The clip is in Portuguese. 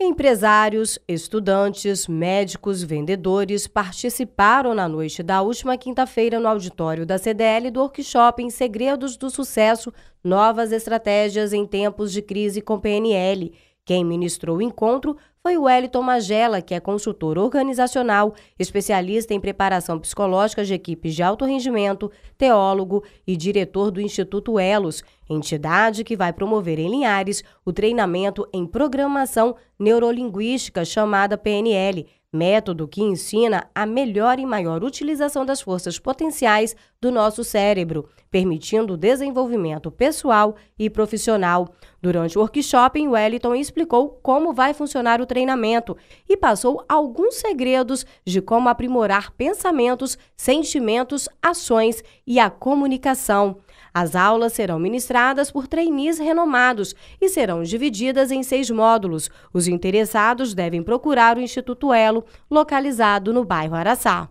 Empresários, estudantes, médicos, vendedores participaram na noite da última quinta-feira no auditório da CDL do workshop em Segredos do Sucesso: Novas Estratégias em Tempos de Crise com PNL, quem ministrou o encontro foi o Wellington Magela, que é consultor organizacional, especialista em preparação psicológica de equipes de alto rendimento, teólogo e diretor do Instituto Elos, entidade que vai promover em Linhares o treinamento em programação neurolinguística chamada PNL, método que ensina a melhor e maior utilização das forças potenciais do nosso cérebro, permitindo o desenvolvimento pessoal e profissional. Durante o workshop, Wellington explicou como vai funcionar o treinamento e passou alguns segredos de como aprimorar pensamentos, sentimentos, ações e a comunicação. As aulas serão ministradas por trainees renomados e serão divididas em seis módulos. Os interessados devem procurar o Instituto Elo, localizado no bairro Araçá.